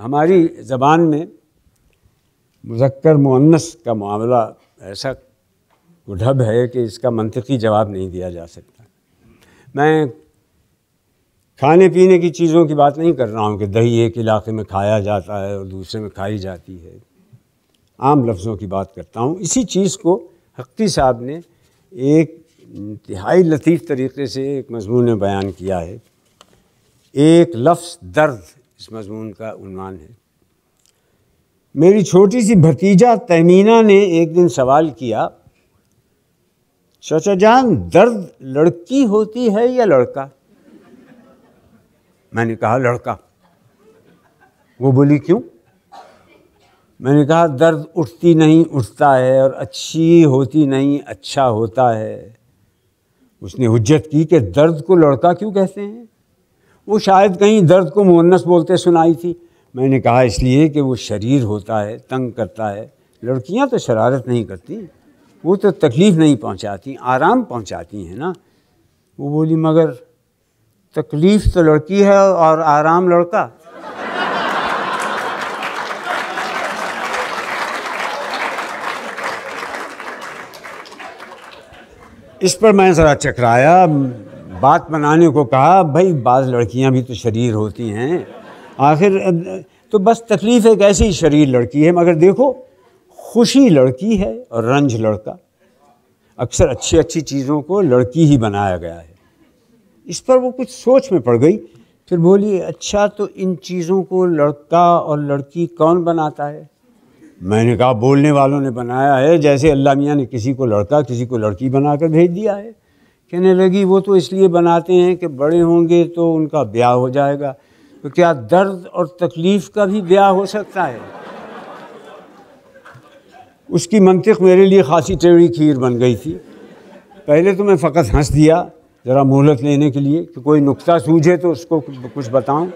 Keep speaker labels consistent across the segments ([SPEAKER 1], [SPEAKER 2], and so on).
[SPEAKER 1] हमारी ज़बान में मुजक्कर मुअन्नस का मामला ऐसा उढब है कि इसका मनतकी जवाब नहीं दिया जा सकता मैं खाने पीने की चीज़ों की बात नहीं कर रहा हूँ कि दही एक इलाके में खाया जाता है और दूसरे में खाई जाती है आम लफ्ज़ों की बात करता हूँ इसी चीज़ को हक्ती साहब ने एक इंतहाई लतीफ़ तरीके से एक मजमून में बयान किया है एक लफ्स दर्द इस मजमून का उन्वान है मेरी छोटी सी भतीजा तमीना ने एक दिन सवाल किया चाचा जान दर्द लड़की होती है या लड़का मैंने कहा लड़का वो बोली क्यों मैंने कहा दर्द उठती नहीं उठता है और अच्छी होती नहीं अच्छा होता है उसने हुज्जत की कि दर्द को लड़का क्यों कहते हैं वो शायद कहीं दर्द को मुन्नस बोलते सुनाई थी मैंने कहा इसलिए कि वो शरीर होता है तंग करता है लड़कियां तो शरारत नहीं करती वो तो तकलीफ़ नहीं पहुंचाती आराम पहुंचाती हैं ना वो बोली मगर तकलीफ़ तो लड़की है और आराम लड़का इस पर मैं ज़रा चकराया बात बनाने को कहा भाई बाज़ लड़कियां भी तो शरीर होती हैं आखिर तो बस तकलीफ़ एक ऐसी शरीर लड़की है मगर देखो खुशी लड़की है और रंज लड़का अक्सर अच्छी अच्छी चीज़ों को लड़की ही बनाया गया है इस पर वो कुछ सोच में पड़ गई फिर बोली अच्छा तो इन चीज़ों को लड़का और लड़की कौन बनाता है मैंने कहा बोलने वालों ने बनाया है जैसे अल्लाह मियाँ ने किसी को लड़का किसी को लड़की बना कर भेज दिया है कहने लगी वो तो इसलिए बनाते हैं कि बड़े होंगे तो उनका ब्याह हो जाएगा तो क्या दर्द और तकलीफ़ का भी ब्याह हो सकता है उसकी मंतिक मेरे लिए खासी टेढ़ी खीर बन गई थी पहले तो मैं फ़कत हंस दिया ज़रा मोहलत लेने के लिए कि कोई नुकता सूझे तो उसको कुछ बताऊं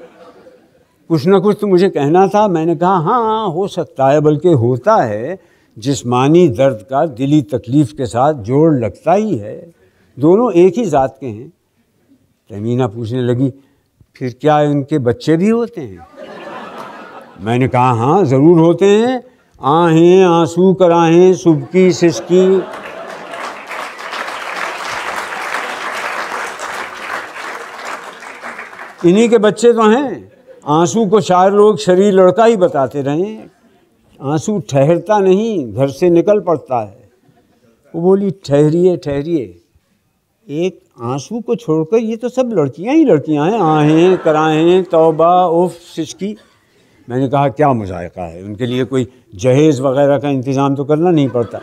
[SPEAKER 1] कुछ ना कुछ तो मुझे कहना था मैंने कहा हाँ, हाँ हो सकता है बल्कि होता है जिस्मानी दर्द का दिली तकलीफ़ के साथ जोड़ लगता ही है दोनों एक ही ज़ात के हैं तमीना पूछने लगी फिर क्या इनके बच्चे भी होते हैं मैंने कहा हाँ ज़रूर होते हैं आहें आंसू कराहें सुबकी सिसकी इन्हीं के बच्चे तो हैं आंसू को चार लोग शरीर लड़का ही बताते रहे आंसू ठहरता नहीं घर से निकल पड़ता है वो बोली ठहरिए ठहरिए एक आंसू को छोड़कर ये तो सब लड़कियां ही लड़कियां हैं आहें कराहें तोबा उफ सिस्की मैंने कहा क्या मुजायका है उनके लिए कोई जहेज़ वगैरह का इंतज़ाम तो करना नहीं पड़ता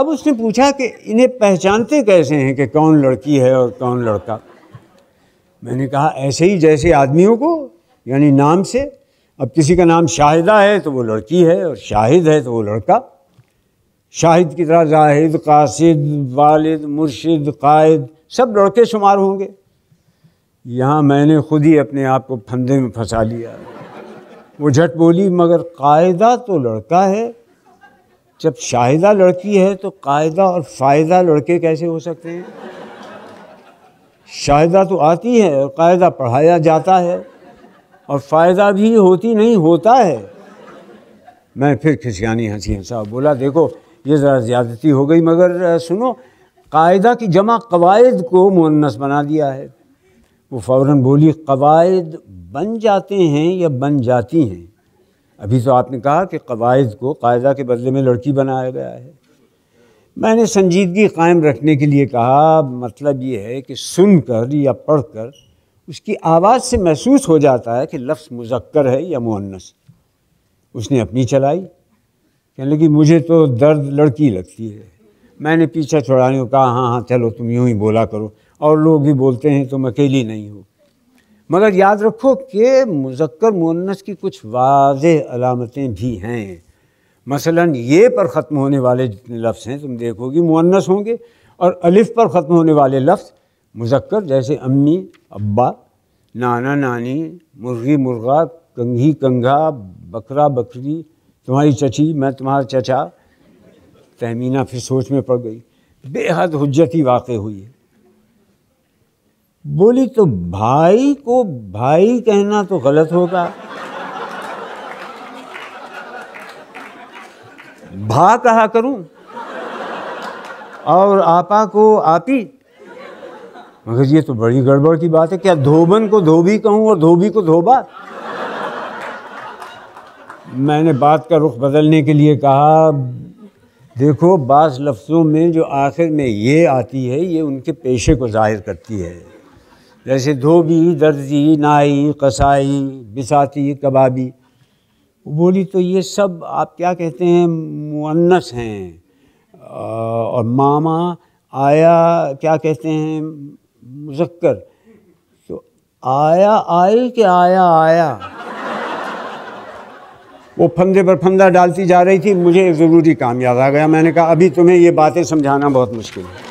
[SPEAKER 1] अब उसने पूछा कि इन्हें पहचानते कैसे हैं कि कौन लड़की है और कौन लड़का मैंने कहा ऐसे ही जैसे आदमियों को यानी नाम से अब किसी का नाम शाहिदा है तो वो लड़की है और शाहिद है तो वो लड़का शाहिद की तरह जाहिद कासिद वालिद मुर्शिद कायद सब लड़के शुमार होंगे यहाँ मैंने खुद ही अपने आप को फंदे में फंसा लिया वो झट बोली मगर कायदा तो लड़का है जब शाहिदा लड़की है तो कायदा और फ़ायदा लड़के कैसे हो सकते हैं शाहिदा तो आती है और कायदा पढ़ाया जाता है और फ़ायदा भी होती नहीं होता है मैं फिर खिसियानी हंसी हंसा बोला देखो ये ज़रा ज़्यादती हो गई मगर सुनो कायदा की जमा कवायद को मुन्नस बना दिया है वो फ़ौर बोली कवायद बन जाते हैं या बन जाती हैं अभी तो आपने कहा कि कवायद को कायदा के बदले में लड़की बनाया गया है मैंने संजीदगी कायम रखने के लिए कहा मतलब ये है कि सुनकर या पढ़कर उसकी आवाज़ से महसूस हो जाता है कि लफ्ज़ मुजक्कर है या मुन्नस उसने अपनी चलाई कहने लगी मुझे तो दर्द लड़की लगती है मैंने पीछा छुड़ाने को कहा हाँ हाँ चलो तुम यूँ ही बोला करो और लोग भी बोलते हैं तुम अकेली नहीं हो मगर याद रखो कि मुजक्कर मुन्नस की कुछ वाज अलामतें भी हैं मसलन ये पर ख़त्म होने वाले जितने लफ्ज़ हैं तुम देखोगी मुन्नस होंगे और अलिफ पर ख़त्म होने वाले लफ्ज़ मुजक्कर जैसे अम्मी अब्बा नाना नानी मुर्गी मुर्गा कंघी कंघा बकरा बकरी तुम्हारी चची मैं तुम्हारा चचा तहमीना फिर सोच में पड़ गई बेहद हजती वाक़ हुई है बोली तो भाई को भाई कहना तो गलत होगा भा कहा करूं और आपा को आपी मगर ये तो बड़ी गड़बड़ की बात है क्या धोबन को धोबी कहूं और धोबी को धोबा मैंने बात का रुख बदलने के लिए कहा देखो बास लफ्ज़ों में जो आखिर में ये आती है ये उनके पेशे को जाहिर करती है जैसे धोबी दर्जी नाई कसाई बिसाती कबाबी बोली तो ये सब आप क्या कहते हैं मुन्नस हैं और मामा आया क्या कहते हैं मुजक्कर तो आया आए कि आया आया वो फंदे पर फंदा डालती जा रही थी मुझे ज़रूरी काम याद आ गया मैंने कहा अभी तुम्हें ये बातें समझाना बहुत मुश्किल है